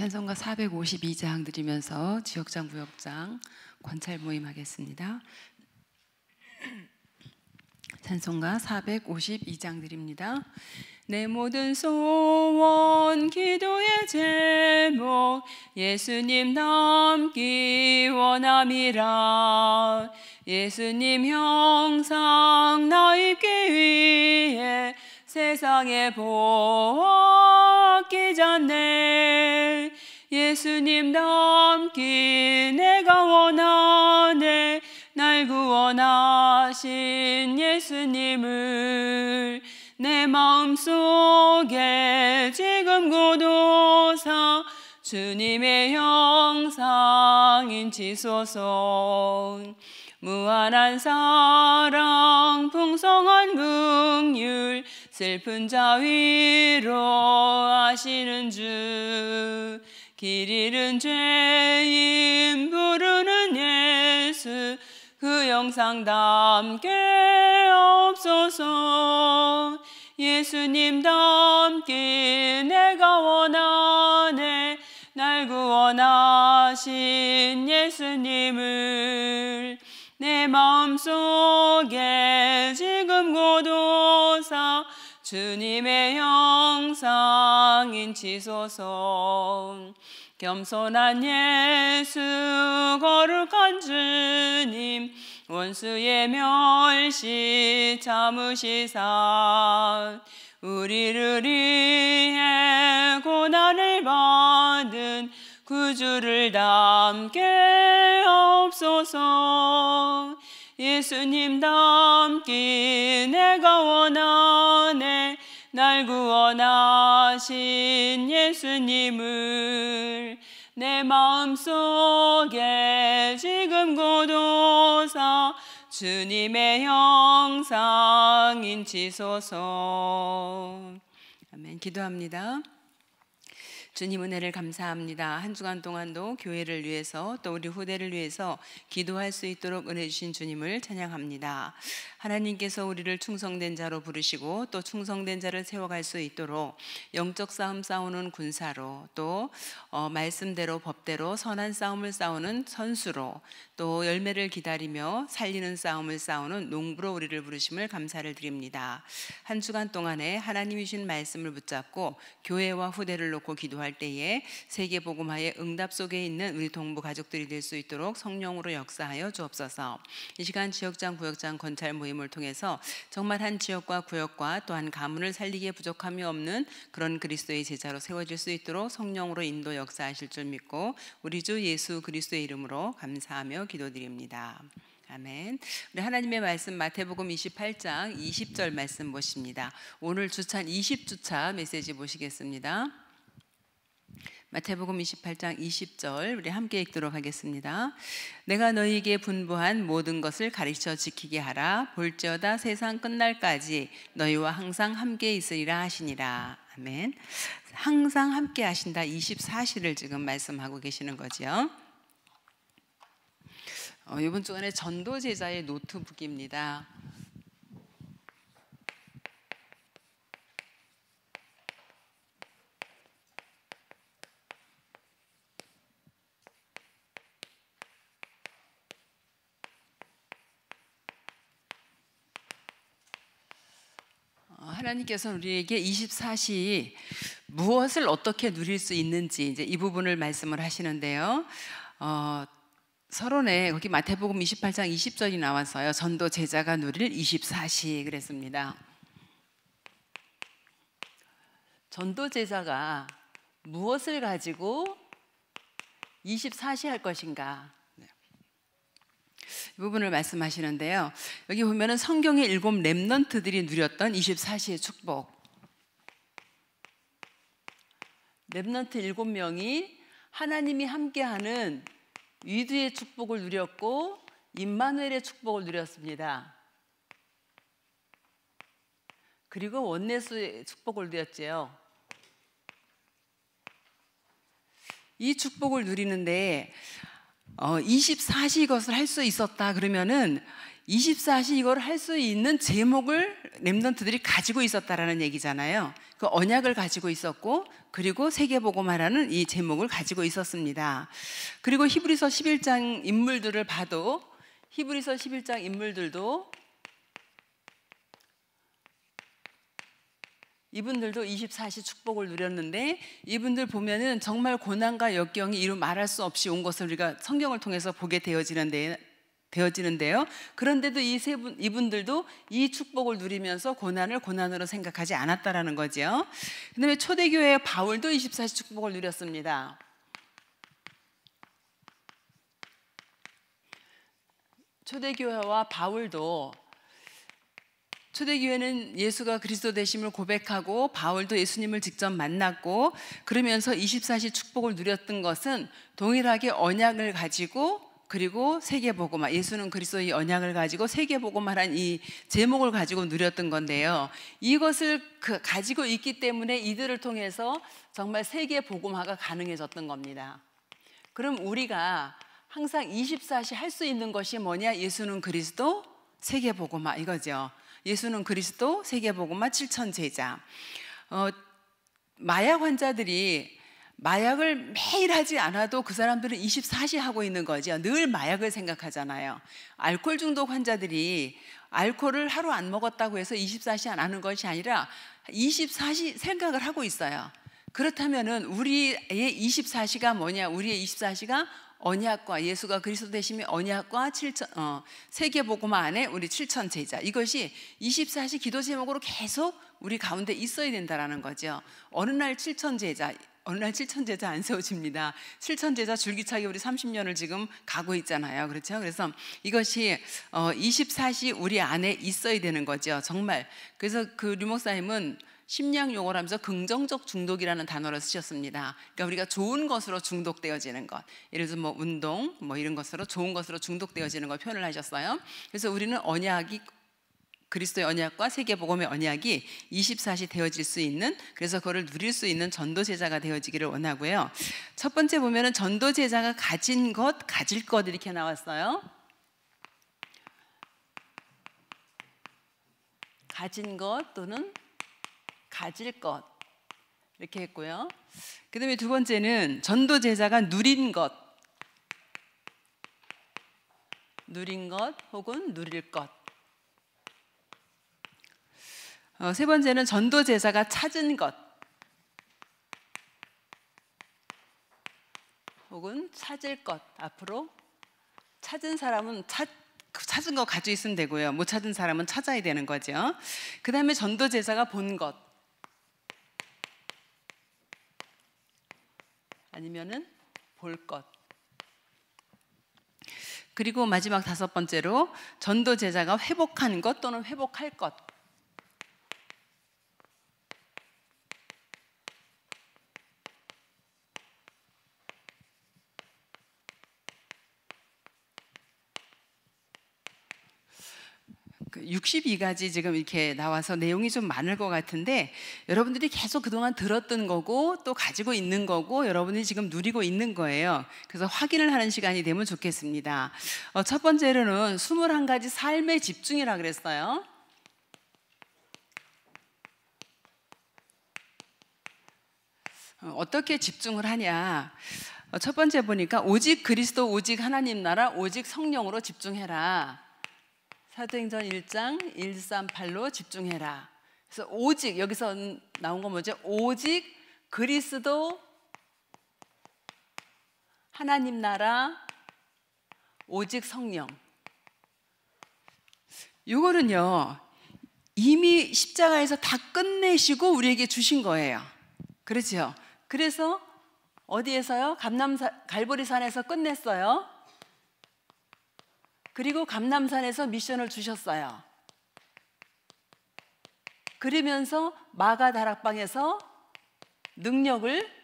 찬송가 452장 드리면서 지역장 부역장 관찰 모임 하겠습니다. 찬송가 452장 드립니다. 내 모든 소원 기도의 제목 예수님 닮기 원함이라 예수님 형상 나 입기 위해 세상에 보기잖네 예수님 넘기 내가 원하네 날 구원하신 예수님을 내 마음속에 지금 고도사 주님의 형상인 지소서 무한한 사랑 풍성한 긍휼 슬픈 자 위로 하시는 주길 잃은 죄인 부르는 예수 그 영상 담게 없소서 예수님 닮기 내가 원하네 날 구원하신 예수님을 내 마음속에 지금 고도사 주님의 형상인 지소서 겸손한 예수 거룩한 주님 원수의 멸시 참으시사 우리를 위해 고난을 받은 구주를 담게 없소서 예수님 닮기 내가 원하네 날 구원하신 예수님을 내 마음속에 지금 고도사 주님의 형상인 지소서 아멘 기도합니다 주님 은혜를 감사합니다. 한 주간 동안도 교회를 위해서 또 우리 후대를 위해서 기도할 수 있도록 은혜 주신 주님을 찬양합니다. 하나님께서 우리를 충성된 자로 부르시고 또 충성된 자를 세워갈 수 있도록 영적 싸움 싸우는 군사로 또 어, 말씀대로 법대로 선한 싸움을 싸우는 선수로 또 열매를 기다리며 살리는 싸움을 싸우는 농부로 우리를 부르심을 감사를 드립니다. 한 주간 동안에 하나님이 주신 말씀을 붙잡고 교회와 후대를 놓고 기도할 때에 세계 복음화의 응답 속에 있는 우리 동부 가족들이 될 수 있도록 성령으로 역사하여 주옵소서. 이 시간 지역장 구역장 권찰 모임 모임을 통해서 정말 한 지역과 구역과 또한 가문을 살리기에 부족함이 없는 그런 그리스도의 제자로 세워질 수 있도록 성령으로 인도 역사하실 줄 믿고 우리 주 예수 그리스도의 이름으로 감사하며 기도드립니다. 아멘. 우리 하나님의 말씀 마태복음 28장 20절 말씀 보십니다. 오늘 주찬 20주차 메시지 보시겠습니다. 마태복음 28장 20절 우리 함께 읽도록 하겠습니다. 내가 너희에게 분부한 모든 것을 가르쳐 지키게 하라. 볼지어다 세상 끝날까지 너희와 항상 함께 있으리라 하시니라. 아멘. 항상 함께 하신다 24시를 지금 말씀하고 계시는 거지 어, 이번 주간에 전도 제자의 노트북입니다. 하나님께서는 우리에게 24시 무엇을 어떻게 누릴 수 있는지 이제 이 부분을 말씀을 하시는데요. 어, 서론에 거기 마태복음 28장 20절이 나왔어요. 전도 제자가 누릴 24시 그랬습니다. 전도 제자가 무엇을 가지고 24시 할 것인가? 부분을 말씀하시는데요. 여기 보면은 성경의 일곱 랩넌트들이 누렸던 24시의 축복. 랩넌트 일곱 명이 하나님이 함께하는 위드의 축복을 누렸고 임마누엘의 축복을 누렸습니다. 그리고 원내수의 축복을 누렸지요. 이 축복을 누리는데 어, 24시 이것을 할 수 있었다 그러면은 24시 이걸 할 수 있는 제목을 랩런트들이 가지고 있었다라는 얘기잖아요. 그 언약을 가지고 있었고 그리고 세계보고마라는 이 제목을 가지고 있었습니다. 그리고 히브리서 11장 인물들을 봐도 히브리서 11장 인물들도 이분들도 24시 축복을 누렸는데 이분들 보면은 정말 고난과 역경이 이루 말할 수 없이 온 것을 우리가 성경을 통해서 보게 되어지는데 되어지는데요. 그런데도 이 세 분, 이분들도 이 축복을 누리면서 고난을 고난으로 생각하지 않았다라는 거지요. 그 다음에 초대교회 바울도 24시 축복을 누렸습니다. 초대교회와 바울도 초대교회는 예수가 그리스도 되심을 고백하고 바울도 예수님을 직접 만났고 그러면서 24시 축복을 누렸던 것은 동일하게 언약을 가지고 그리고 세계보고만 예수는 그리스도의 언약을 가지고 세계보고만란이 제목을 가지고 누렸던 건데요. 이것을 그 가지고 있기 때문에 이들을 통해서 정말 세계보고마가 가능해졌던 겁니다. 그럼 우리가 항상 24시 할 수 있는 것이 뭐냐? 예수는 그리스도 세계보고마 이거죠. 예수는 그리스도, 세계복음화 7천 제자. 어, 마약 환자들이 마약을 매일 하지 않아도 그 사람들은 24시 하고 있는 거죠. 늘 마약을 생각하잖아요. 알코올 중독 환자들이 알코올을 하루 안 먹었다고 해서 24시 안 하는 것이 아니라 24시 생각을 하고 있어요. 그렇다면 우리의 24시가 뭐냐? 우리의 24시가 언약과 예수가 그리스도 되심이 언약과 7천 어, 세계복음 안에 우리 7천 제자 이것이 24시 기도 제목으로 계속 우리 가운데 있어야 된다라는 거죠. 어느 날 7천 제자 어느 날 7천 제자 안 세워집니다. 7천 제자 줄기차게 우리 30년을 지금 가고 있잖아요. 그렇죠? 그래서 이것이 어, 24시 우리 안에 있어야 되는 거죠. 정말. 그래서 그 류목사님은 심리학 용어를 하면서 긍정적 중독이라는 단어를 쓰셨습니다. 그러니까 우리가 좋은 것으로 중독되어지는 것. 예를 들어 뭐 운동 뭐 이런 것으로 좋은 것으로 중독되어지는 걸 표현을 하셨어요. 그래서 우리는 언약이 그리스도의 언약과 세계 복음의 언약이 24시 되어질 수 있는 그래서 그거 누릴 수 있는 전도 제자가 되어지기를 원하고요. 첫 번째 보면은 전도 제자가 가진 것, 가질 것 이렇게 나왔어요. 가진 것 또는 가질 것 이렇게 했고요. 그다음에 두 번째는 전도 제자가 누린 것 누린 것 혹은 누릴 것. 어, 세 번째는 전도 제사가 찾은 것 혹은 찾을 것 앞으로 찾은 사람은 찾, 찾은 거 가지고 있으면 되고요 못 찾은 사람은 찾아야 되는 거죠 그 다음에 전도 제사가 본것 아니면은 볼 것. 그리고 마지막 다섯 번째로 전도 제자가 회복한 것 또는 회복할 것. 62가지 지금 이렇게 나와서 내용이 좀 많을 것 같은데 여러분들이 계속 그동안 들었던 거고 또 가지고 있는 거고 여러분이 지금 누리고 있는 거예요. 그래서 확인을 하는 시간이 되면 좋겠습니다. 어, 첫 번째로는 21가지 삶의 집중이라 그랬어요. 어, 어떻게 집중을 하냐. 어, 첫 번째 보니까 오직 그리스도, 오직 하나님 나라, 오직 성령으로 집중해라. 사도행전 1장 138로 집중해라. 그래서 오직 여기서 나온 건 뭐죠? 오직 그리스도 하나님 나라 오직 성령. 요거는요. 이미 십자가에서 다 끝내시고 우리에게 주신 거예요. 그렇죠? 그래서 어디에서요? 감남 갈보리산에서 끝냈어요. 그리고 감남산에서 미션을 주셨어요. 그러면서 마가 다락방에서 능력을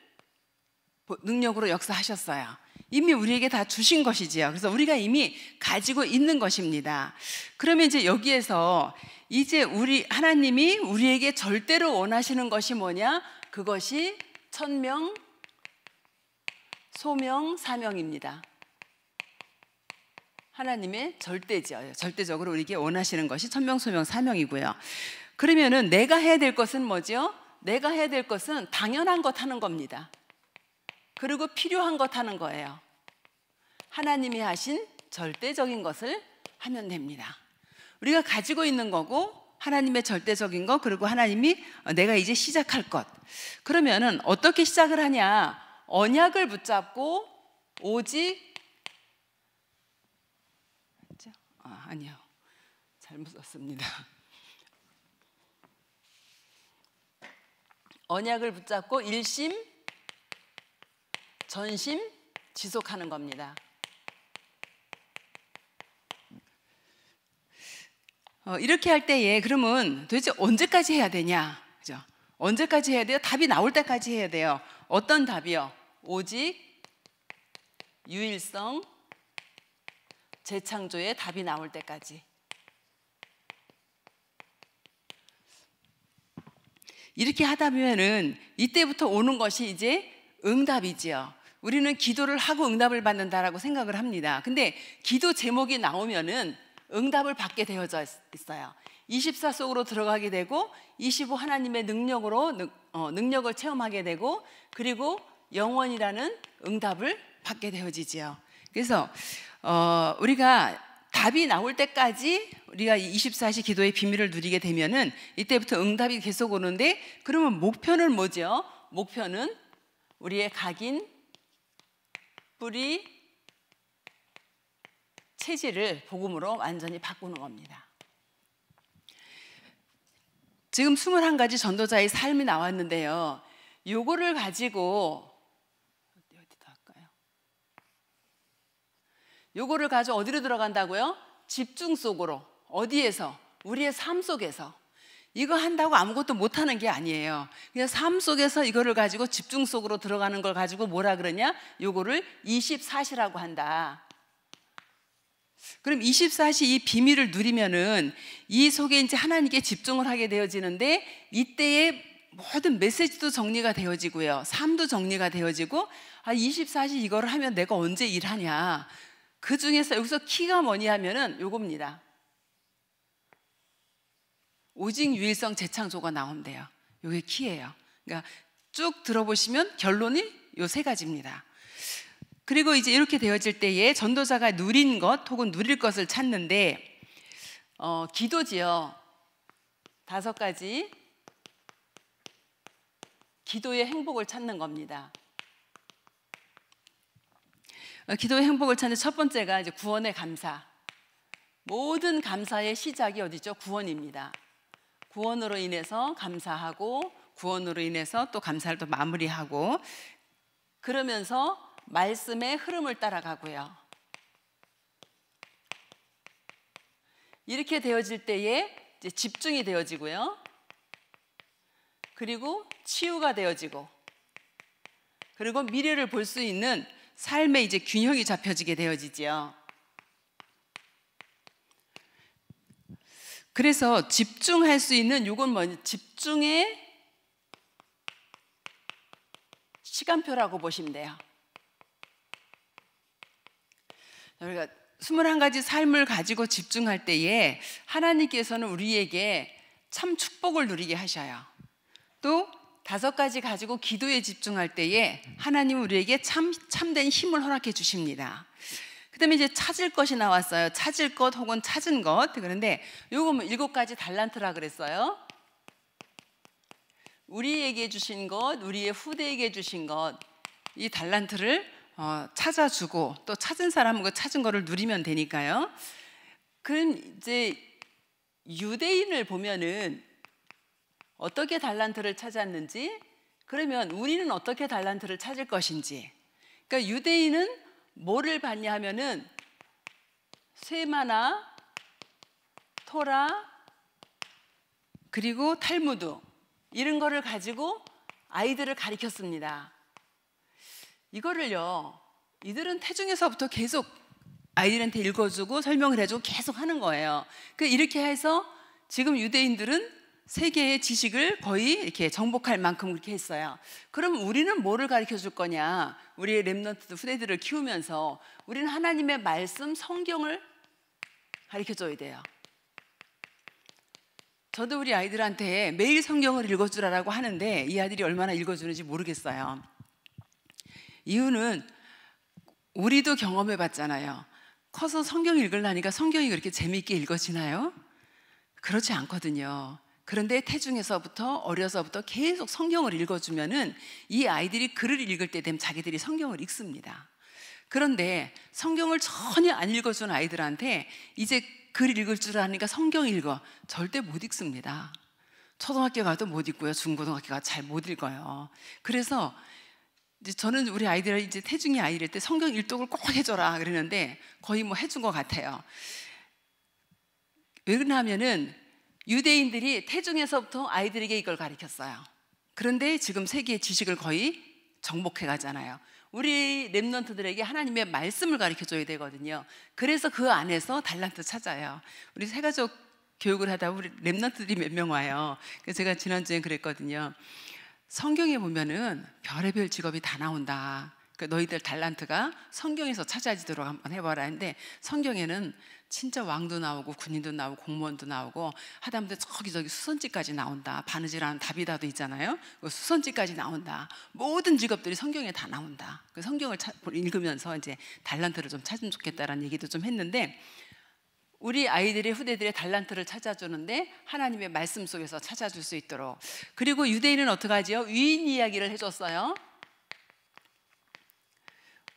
능력으로 역사하셨어요. 이미 우리에게 다 주신 것이지요. 그래서 우리가 이미 가지고 있는 것입니다. 그러면 이제 여기에서 이제 우리 하나님이 우리에게 절대로 원하시는 것이 뭐냐? 그것이 천명, 소명, 사명입니다. 하나님의 절대지요. 어 절대적으로 우리에게 원하시는 것이 천명, 소명, 사명이고요. 그러면은 내가 해야 될 것은 뭐죠? 내가 해야 될 것은 당연한 것 하는 겁니다. 그리고 필요한 것 하는 거예요. 하나님이 하신 절대적인 것을 하면 됩니다. 우리가 가지고 있는 거고 하나님의 절대적인 것 그리고 하나님이 내가 이제 시작할 것. 그러면은 어떻게 시작을 하냐? 언약을 붙잡고 오직 아니요. 잘못 썼습니다. 언약을 붙잡고 일심, 전심 지속하는 겁니다. 어, 이렇게 할 때에 그러면 도대체 언제까지 해야 되냐? 그죠? 언제까지 해야 돼요? 답이 나올 때까지 해야 돼요. 어떤 답이요? 오직 유일성, 재창조의 답이 나올 때까지. 이렇게 하다 보면은 이때부터 오는 것이 이제 응답이지요. 우리는 기도를 하고 응답을 받는다라고 생각을 합니다. 근데 기도 제목이 나오면은 응답을 받게 되어져 있어요. 24 속으로 들어가게 되고 25 하나님의 능력으로 능, 어, 능력을 체험하게 되고 그리고 영원이라는 응답을 받게 되어지지요. 그래서 어, 우리가 답이 나올 때까지 우리가 24시 기도의 비밀을 누리게 되면은 이때부터 응답이 계속 오는데 그러면 목표는 뭐죠? 목표는 우리의 각인 뿌리 체질을 복음으로 완전히 바꾸는 겁니다. 지금 21가지 전도자의 삶이 나왔는데요. 요거를 가지고 요거를 가져 어디로 들어간다고요? 집중 속으로. 어디에서? 우리의 삶 속에서. 이거 한다고 아무것도 못하는 게 아니에요. 그냥 삶 속에서 이거를 가지고 집중 속으로 들어가는 걸 가지고 뭐라 그러냐? 요거를 24시라고 한다. 그럼 24시 이 비밀을 누리면은 이 속에 이제 하나님께 집중을 하게 되어지는데 이때에 모든 메시지도 정리가 되어지고요. 삶도 정리가 되어지고 아 24시 이거를 하면 내가 언제 일하냐. 그 중에서 여기서 키가 뭐냐 하면은 요겁니다. 오직 유일성 재창조가 나온대요. 요게 키예요. 그러니까 쭉 들어보시면 결론이 요 세 가지입니다. 그리고 이제 이렇게 되어질 때에 전도자가 누린 것 혹은 누릴 것을 찾는데 어, 기도지요. 다섯 가지 기도의 행복을 찾는 겁니다. 기도의 행복을 찾는 첫 번째가 이제 구원의 감사. 모든 감사의 시작이 어디죠? 구원입니다. 구원으로 인해서 감사하고 구원으로 인해서 또 감사를 또 마무리하고 그러면서 말씀의 흐름을 따라가고요. 이렇게 되어질 때에 집중이 되어지고요. 그리고 치유가 되어지고 그리고 미래를 볼 수 있는 삶의 이제 균형이 잡혀지게 되어지지요. 그래서 집중할 수 있는 요건 뭐냐 집중의 시간표라고 보시면 돼요. 우리가 21가지 삶을 가지고 집중할 때에 하나님께서는 우리에게 참 축복을 누리게 하셔요. 또 다섯 가지 가지고 기도에 집중할 때에 하나님 우리에게 참, 참된 힘을 허락해 주십니다. 그 다음에 이제 찾을 것이 나왔어요. 찾을 것 혹은 찾은 것. 그런데 요거 뭐 일곱 가지 달란트라 그랬어요. 우리에게 주신 것, 우리의 후대에게 주신 것, 이 달란트를 어, 찾아주고 또 찾은 사람은 그 찾은 거를 누리면 되니까요. 그럼 이제 유대인을 보면은 어떻게 달란트를 찾았는지 그러면 우리는 어떻게 달란트를 찾을 것인지 그러니까 유대인은 뭐를 봤냐 하면은 쇠마나 토라 그리고 탈무드 이런 거를 가지고 아이들을 가리켰습니다. 이거를요 이들은 태중에서부터 계속 아이들한테 읽어주고 설명을 해주고 계속 하는 거예요. 그 이렇게 해서 지금 유대인들은 세계의 지식을 거의 이렇게 정복할 만큼 그렇게 했어요. 그럼 우리는 뭐를 가르쳐 줄 거냐? 우리의 랩넌트 후대들을 키우면서 우리는 하나님의 말씀, 성경을 가르쳐 줘야 돼요. 저도 우리 아이들한테 매일 성경을 읽어주라라고 하는데 이 아들이 얼마나 읽어주는지 모르겠어요. 이유는 우리도 경험해 봤잖아요. 커서 성경 읽으려니까 성경이 그렇게 재미있게 읽어지나요? 그렇지 않거든요. 그런데 태중에서부터 어려서부터 계속 성경을 읽어주면은 이 아이들이 글을 읽을 때 되면 자기들이 성경을 읽습니다. 그런데 성경을 전혀 안 읽어준 아이들한테 이제 글 읽을 줄 아니까 성경 읽어. 절대 못 읽습니다. 초등학교 가도 못 읽고요. 중고등학교 가도잘 못 읽어요. 그래서 이제 저는 우리 아이들 이제 태중이 아이일 때 성경 일독을 꼭 해줘라 그러는데 거의 뭐 해준 것 같아요. 왜 그러냐면은 유대인들이 태중에서부터 아이들에게 이걸 가르쳤어요. 그런데 지금 세계의 지식을 거의 정복해 가잖아요. 우리 랩런트들에게 하나님의 말씀을 가르쳐 줘야 되거든요. 그래서 그 안에서 달란트 찾아요. 우리 세가족 교육을 하다 우리 랩런트들이 몇 명 와요. 그래서 제가 지난주에 그랬거든요. 성경에 보면은 별의별 직업이 다 나온다. 그러니까 너희들 달란트가 성경에서 찾아지도록 한번 해봐라 했는데 성경에는 진짜 왕도 나오고 군인도 나오고 공무원도 나오고 하다못해 저기 저기 수선지까지 나온다. 바느질하는 다비다도 있잖아요. 그 수선지까지 나온다. 모든 직업들이 성경에 다 나온다. 그 성경을 차, 읽으면서 이제 달란트를 좀 찾으면 좋겠다라는 얘기도 좀 했는데 우리 아이들의 후대들의 달란트를 찾아주는데 하나님의 말씀 속에서 찾아줄 수 있도록 그리고 유대인은 어떡 하지요? 위인 이야기를 해줬어요.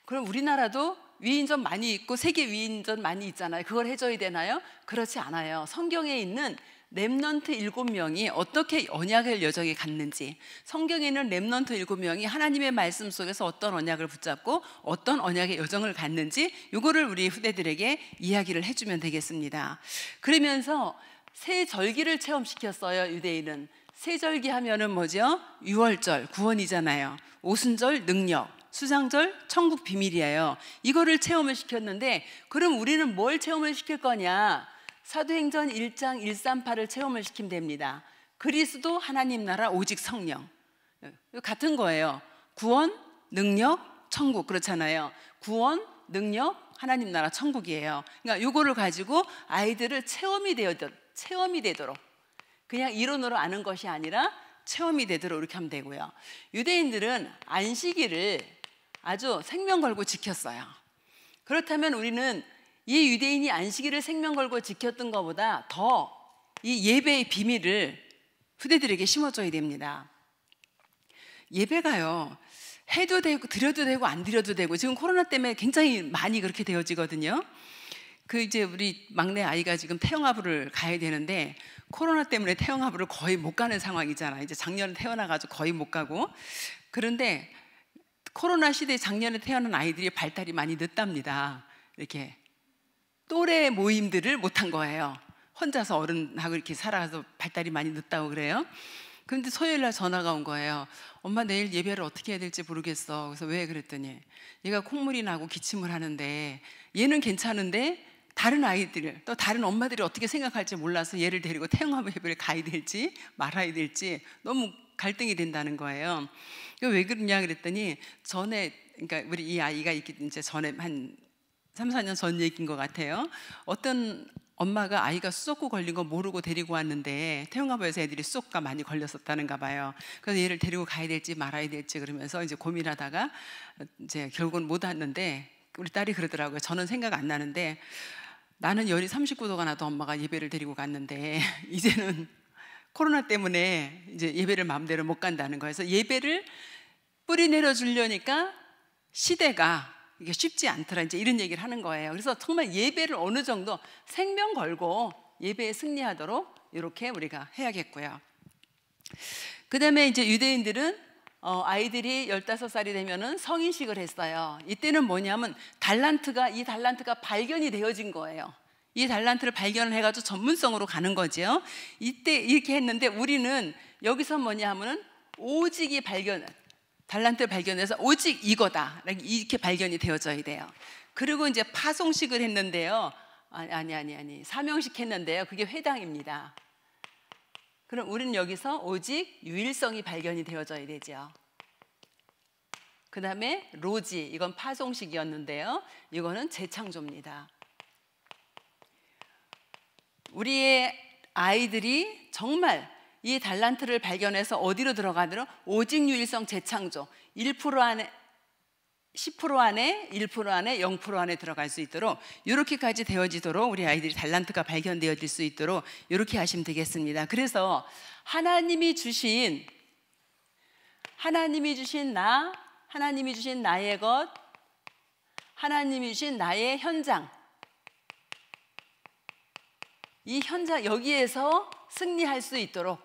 그럼 우리나라도 위인전 많이 있고 세계 위인전 많이 있잖아요. 그걸 해줘야 되나요? 그렇지 않아요. 성경에 있는 렘넌트 일곱 명이 어떻게 언약을 여정에 갔는지 성경에 는 렘넌트 일곱 명이 하나님의 말씀 속에서 어떤 언약을 붙잡고 어떤 언약의 여정을 갔는지 이거를 우리 후대들에게 이야기를 해주면 되겠습니다. 그러면서 새 절기를 체험시켰어요 유대인은 새 절기 하면은 뭐죠? 유월절 구원이잖아요. 오순절 능력 수상절 천국 비밀이에요. 이거를 체험을 시켰는데 그럼 우리는 뭘 체험을 시킬 거냐? 사도행전 1장 138을 체험을 시키면 됩니다. 그리스도 하나님 나라 오직 성령. 같은 거예요. 구원, 능력, 천국 그렇잖아요. 구원, 능력, 하나님 나라 천국이에요. 그러니까 요거를 가지고 아이들을 체험이 되어록 체험이 되도록 그냥 이론으로 아는 것이 아니라 체험이 되도록 이렇게 하면 되고요. 유대인들은 안식일을 아주 생명 걸고 지켰어요. 그렇다면 우리는 이 유대인이 안식일을 생명 걸고 지켰던 것보다 더 이 예배의 비밀을 후대들에게 심어줘야 됩니다. 예배가요, 해도 되고, 드려도 되고, 안 드려도 되고, 지금 코로나 때문에 굉장히 많이 그렇게 되어지거든요. 그 이제 우리 막내 아이가 지금 태영아부를 가야 되는데 코로나 때문에 태영아부를 거의 못 가는 상황이잖아요. 이제 작년에 태어나가지고 거의 못 가고 그런데 코로나 시대에 작년에 태어난 아이들이 발달이 많이 늦답니다. 이렇게 또래 모임들을 못한 거예요. 혼자서 어른하고 이렇게 살아서 발달이 많이 늦다고 그래요. 그런데 소요일날 전화가 온 거예요. 엄마 내일 예배를 어떻게 해야 될지 모르겠어. 그래서 왜 그랬더니 얘가 콧물이 나고 기침을 하는데 얘는 괜찮은데 다른 아이들 또 다른 엄마들이 어떻게 생각할지 몰라서 얘를 데리고 태양하부 예배를 가야 될지 말아야 될지 너무 갈등이 된다는 거예요. 왜 그러냐 그랬더니 전에 그러니까 우리 이 아이가 이제 전에 한 3, 4년 전 얘기인 것 같아요. 어떤 엄마가 아이가 수도구 걸린 거 모르고 데리고 왔는데 태용가부에서 애들이 수도가 많이 걸렸었다는가 봐요. 그래서 얘를 데리고 가야 될지 말아야 될지 그러면서 이제 고민하다가 이제 결국은 못 왔는데 우리 딸이 그러더라고요. 저는 생각 안 나는데 나는 열이 39도가 나도 엄마가 예배를 데리고 갔는데 이제는 코로나 때문에 이제 예배를 마음대로 못 간다는 거에서 예배를 뿌리 내려 주려니까 시대가 이게 쉽지 않더라 이제 이런 얘기를 하는 거예요. 그래서 정말 예배를 어느 정도 생명 걸고 예배에 승리하도록 이렇게 우리가 해야겠고요. 그다음에 이제 유대인들은 어, 아이들이 15살이 되면은 성인식을 했어요. 이때는 뭐냐면 달란트가 이 달란트가 발견이 되어진 거예요. 이 달란트를 발견을 해가지고 전문성으로 가는 거지요. 이때 이렇게 했는데 우리는 여기서 뭐냐 하면은 오직이 발견, 달란트를 발견해서 오직 이거다. 이렇게 발견이 되어져야 돼요. 그리고 이제 파송식을 했는데요. 아니, 아니, 아니, 아니. 사명식 했는데요. 그게 회당입니다. 그럼 우리는 여기서 오직 유일성이 발견이 되어져야 되죠. 그 다음에 로지. 이건 파송식이었는데요. 이거는 재창조입니다. 우리의 아이들이 정말 이 달란트를 발견해서 어디로 들어가느라 오직 유일성 재창조 1% 안에 10% 안에 1% 안에 0% 안에 들어갈 수 있도록 이렇게까지 되어지도록 우리 아이들이 달란트가 발견되어질 수 있도록 이렇게 하시면 되겠습니다. 그래서 하나님이 주신 하나님이 주신 나, 하나님이 주신 나의 것, 하나님이 주신 나의 현장 이 현장 여기에서 승리할 수 있도록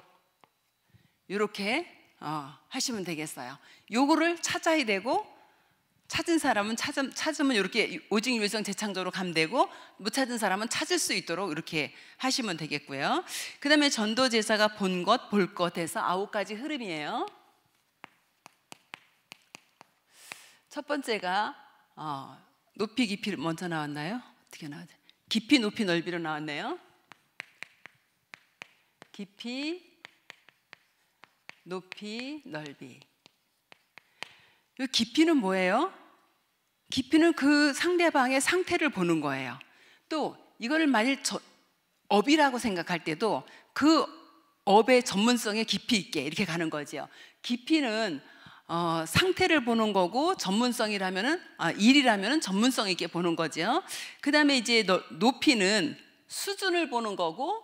이렇게 어, 하시면 되겠어요. 요거를 찾아야 되고 찾은 사람은 찾음, 찾으면 이렇게 오직 일성 재창조로 감되고 못 찾은 사람은 찾을 수 있도록 이렇게 하시면 되겠고요. 그 다음에 전도 제사가 본 것, 볼것 해서 아홉 가지 흐름이에요. 첫 번째가 어, 높이 깊이 먼저 나왔나요? 어떻게 나왔죠? 깊이 높이 넓이로 나왔네요. 깊이, 높이, 넓이. 깊이는 뭐예요? 깊이는 그 상대방의 상태를 보는 거예요. 또 이거를 만일 저, 업이라고 생각할 때도 그 업의 전문성에 깊이 있게 이렇게 가는 거지 깊이는 어, 상태를 보는 거고 전문성이라면은 아, 일이라면은 전문성 있게 보는 거지 그다음에 이제 높이는 수준을 보는 거고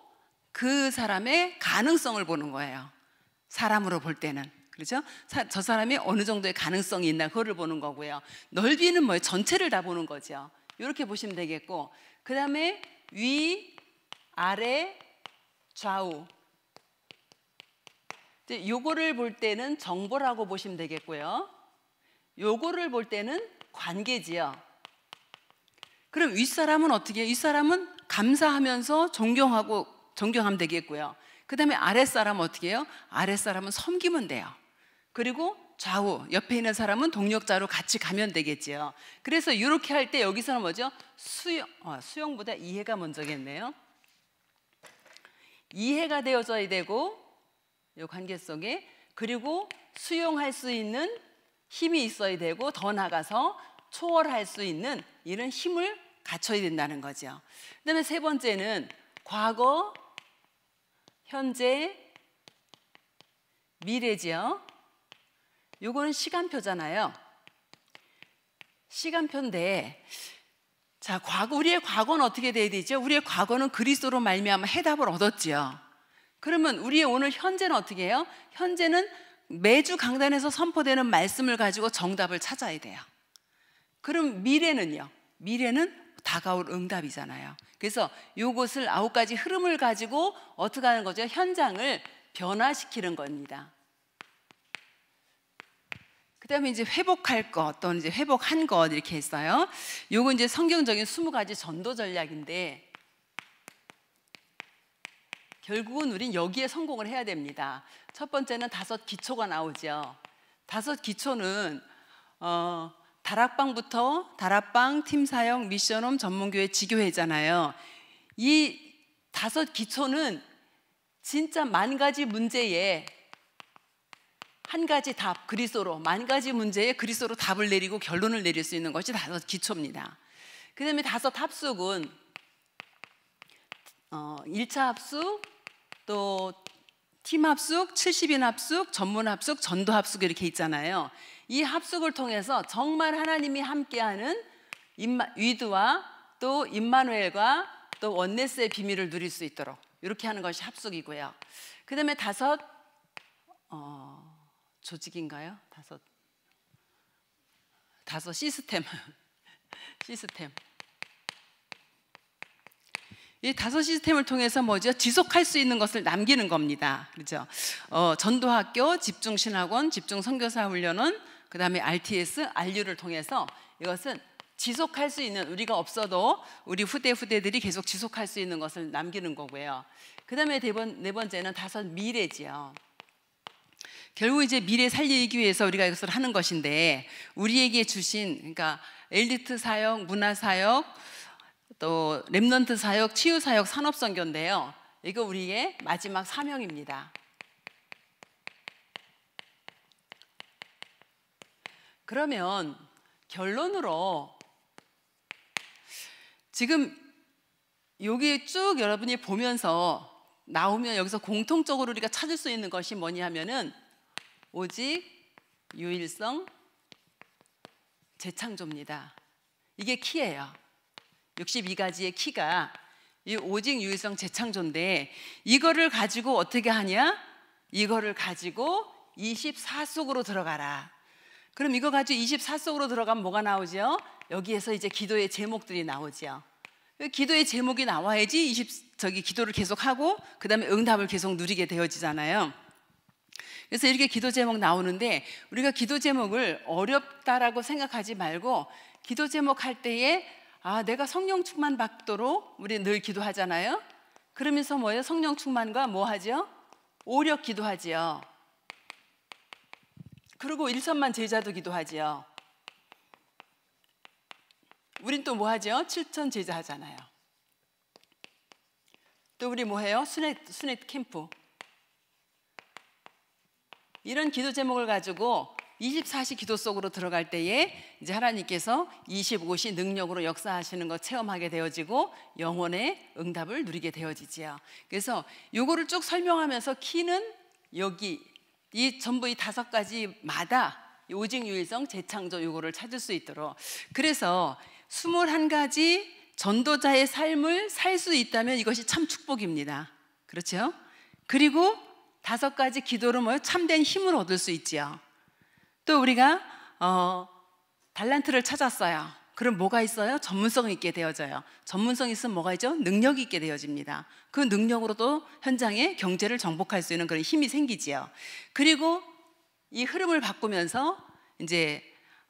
그 사람의 가능성을 보는 거예요. 사람으로 볼 때는. 그렇죠? 사, 저 사람이 어느 정도의 가능성이 있나 그거를 보는 거고요. 넓이는 뭐예요? 전체를 다 보는 거죠. 이렇게 보시면 되겠고 그 다음에 위, 아래, 좌우 이 요거를 볼 때는 정보라고 보시면 되겠고요. 요거를 볼 때는 관계지요. 그럼 윗사람은 어떻게 해요? 윗사람은 감사하면서 존경하고 존경하면 되겠고요. 그 다음에 아랫사람 어떻게 해요? 아랫사람은 섬기면 돼요. 그리고 좌우, 옆에 있는 사람은 동력자로 같이 가면 되겠지요. 그래서 이렇게 할 때 여기서는 뭐죠? 수용, 아, 수용보다 이해가 먼저겠네요. 이해가 되어져야 되고, 이 관계 속에, 그리고 수용할 수 있는 힘이 있어야 되고, 더 나가서 초월할 수 있는 이런 힘을 갖춰야 된다는 거죠. 그 다음에 세 번째는 과거, 현재, 미래지요. 요거는 시간표잖아요. 시간표인데 자, 과거 우리의 과거는 어떻게 돼야 되죠? 우리의 과거는 그리스도로 말미암아 해답을 얻었지요. 그러면 우리의 오늘 현재는 어떻게 해요? 현재는 매주 강단에서 선포되는 말씀을 가지고 정답을 찾아야 돼요. 그럼 미래는요? 미래는 다가올 응답이잖아요. 그래서 이것을 아홉 가지 흐름을 가지고 어떻게 하는 거죠? 현장을 변화시키는 겁니다. 그다음에 이제 회복할 것 또는 이제 회복한 것 이렇게 했어요. 요거 이제 성경적인 스무 가지 전도 전략인데 결국은 우린 여기에 성공을 해야 됩니다. 첫 번째는 다섯 기초가 나오죠. 다섯 기초는 어, 다락방부터 다락방, 팀 사역, 미션홈, 전문교회, 지교회잖아요. 이 다섯 기초는 진짜 만 가지 문제에 한 가지 답, 그리스도로 만 가지 문제에 그리스도로 답을 내리고 결론을 내릴 수 있는 것이 다섯 기초입니다. 그 다음에 다섯 합숙은 어, 1차 합숙, 또 팀 합숙, 70인 합숙, 전문 합숙, 전도 합숙 이렇게 있잖아요. 이 합숙을 통해서 정말 하나님이 함께하는 위드와 또 임마누엘과 또 원네스의 비밀을 누릴 수 있도록 이렇게 하는 것이 합숙이고요. 그 다음에 다섯 어, 조직인가요? 다섯 다섯 시스템 시스템 이 다섯 시스템을 통해서 뭐죠? 지속할 수 있는 것을 남기는 겁니다. 그렇죠? 어, 전도학교, 집중신학원, 집중선교사훈련은 그 다음에 RTS, RU를 통해서 이것은 지속할 수 있는 우리가 없어도 우리 후대 후대들이 계속 지속할 수 있는 것을 남기는 거고요. 그 다음에 네 번째는 다섯 미래지요. 결국 이제 미래 살리기 위해서 우리가 이것을 하는 것인데 우리에게 주신 그러니까 엘리트 사역, 문화 사역, 또 랩넌트 사역, 치유 사역, 산업 선교인데요. 이거 우리의 마지막 사명입니다. 그러면 결론으로 지금 여기 쭉 여러분이 보면서 나오면 여기서 공통적으로 우리가 찾을 수 있는 것이 뭐냐 하면은 오직 유일성 재창조입니다. 이게 키예요. 62가지의 키가 이 오직 유일성 재창조인데 이거를 가지고 어떻게 하냐? 이거를 가지고 24속으로 들어가라. 그럼 이거 가지고 24속으로 들어가면 뭐가 나오죠? 여기에서 이제 기도의 제목들이 나오죠. 기도의 제목이 나와야지 20 저기 기도를 계속하고 그다음에 응답을 계속 누리게 되어지잖아요. 그래서 이렇게 기도 제목 나오는데 우리가 기도 제목을 어렵다라고 생각하지 말고 기도 제목 할 때에 아, 내가 성령 충만 받도록 우리 늘 기도하잖아요. 그러면서 뭐예요? 성령 충만과 뭐 하죠? 오력 기도하지요. 그리고 일선만 제자도 기도하지요. 우린 또 뭐 하죠? 7천 제자 하잖아요. 또 우리 뭐 해요? 수넷, 수넷 캠프. 이런 기도 제목을 가지고 24시 기도 속으로 들어갈 때에 이제 하나님께서 25시 능력으로 역사하시는 것 체험하게 되어지고 영혼의 응답을 누리게 되어지지요. 그래서 요거를 쭉 설명하면서 키는 여기 이 전부 이 다섯 가지마다 오직 유일성 재창조 요거를 찾을 수 있도록 그래서 21가지 전도자의 삶을 살 수 있다면 이것이 참 축복입니다. 그렇죠? 그리고 다섯 가지 기도로 뭐 참된 힘을 얻을 수 있지요. 또 우리가 어 달란트를 찾았어요. 그럼 뭐가 있어요? 전문성 있게 되어져요. 전문성 이 있으면 뭐가 있죠? 능력 있게 되어집니다. 그 능력으로도 현장의 경제를 정복할 수 있는 그런 힘이 생기지요. 그리고 이 흐름을 바꾸면서 이제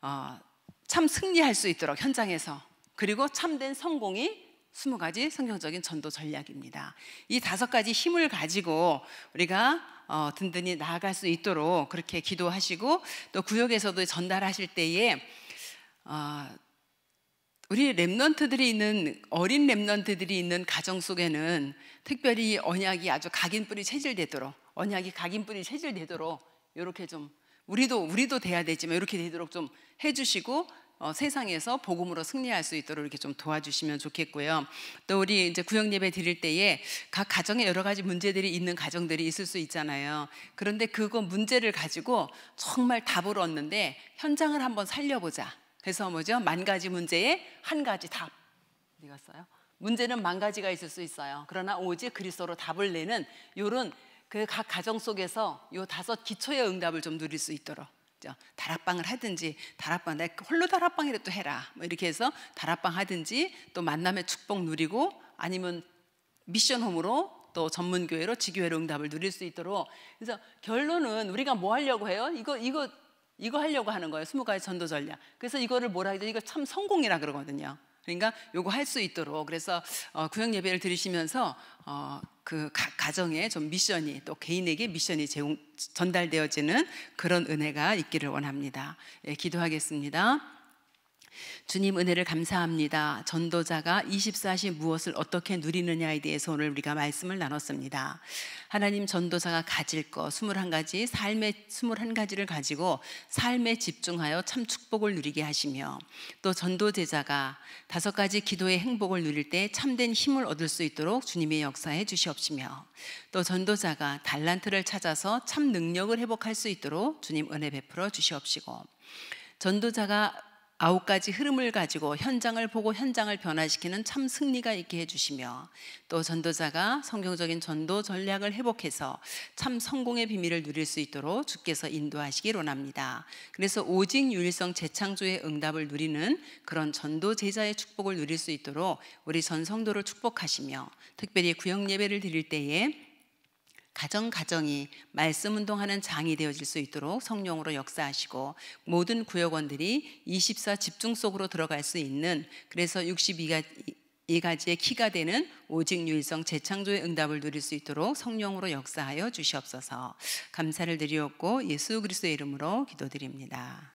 어, 참 승리할 수 있도록 현장에서 그리고 참된 성공이 스무 가지 성경적인 전도 전략입니다. 이 다섯 가지 힘을 가지고 우리가 어, 든든히 나아갈 수 있도록 그렇게 기도하시고 또 구역에서도 전달하실 때에 어, 우리 랩런트들이 있는 어린 랩런트들이 있는 가정 속에는 특별히 언약이 아주 각인뿌리 체질되도록 언약이 각인뿌리 체질되도록 이렇게 좀 우리도 우리도 돼야 되지만 이렇게 뭐 되도록 좀 해주시고 어, 세상에서 복음으로 승리할 수 있도록 이렇게 좀 도와주시면 좋겠고요. 또 우리 이제 구역 예배 드릴 때에 각 가정에 여러 가지 문제들이 있는 가정들이 있을 수 있잖아요. 그런데 그거 문제를 가지고 정말 답을 얻는데 현장을 한번 살려보자. 그래서 뭐죠? 만 가지 문제에 한 가지 답. 어디 갔어요? 문제는 만 가지가 있을 수 있어요. 그러나 오직 그리스도로 답을 내는 요런 그 각 가정 속에서 요 다섯 기초의 응답을 좀 누릴 수 있도록 다락방을 하든지 다락방 내 홀로 다락방이라도 해라 뭐 이렇게 해서 다락방 하든지 또 만남의 축복 누리고 아니면 미션홈으로 또 전문 교회로 지교회로 응답을 누릴 수 있도록 그래서 결론은 우리가 뭐 하려고 해요? 이거 이거 이거 하려고 하는 거예요. 스무 가지 전도 전략. 그래서 이거를 뭐라 해야 돼? 이거 참 성공이라 그러거든요. 그러니까 요거 할 수 있도록 그래서 어, 구역 예배를 드리시면서 어, 그 가, 정에좀 미션이 또 개인에게 미션이 제공 전달되어지는 그런 은혜가 있기를 원합니다. 예, 기도하겠습니다. 주님 은혜를 감사합니다. 전도자가 24시 무엇을 어떻게 누리느냐에 대해서 오늘 우리가 말씀을 나눴습니다. 하나님 전도사가 가질 것 21가지 삶의 21가지를 가지고 삶에 집중하여 참 축복을 누리게 하시며 또 전도 제자가 다섯 가지 기도의 행복을 누릴 때 참된 힘을 얻을 수 있도록 주님의 역사해 주시옵시며 또 전도자가 달란트를 찾아서 참 능력을 회복할 수 있도록 주님 은혜 베풀어 주시옵시고 전도자가 아홉 가지 흐름을 가지고 현장을 보고 현장을 변화시키는 참 승리가 있게 해주시며 또 전도자가 성경적인 전도 전략을 회복해서 참 성공의 비밀을 누릴 수 있도록 주께서 인도하시기 원합니다. 그래서 오직 유일성 재창조의 응답을 누리는 그런 전도 제자의 축복을 누릴 수 있도록 우리 전 성도를 축복하시며 특별히 구역 예배를 드릴 때에 가정 가정이 말씀 운동하는 장이 되어질 수 있도록 성령으로 역사하시고 모든 구역원들이 24 집중 속으로 들어갈 수 있는 그래서 62가 이 가지의 키가 되는 오직 유일성 재창조의 응답을 누릴 수 있도록 성령으로 역사하여 주시옵소서. 감사를 드리옵고 예수 그리스도의 이름으로 기도드립니다.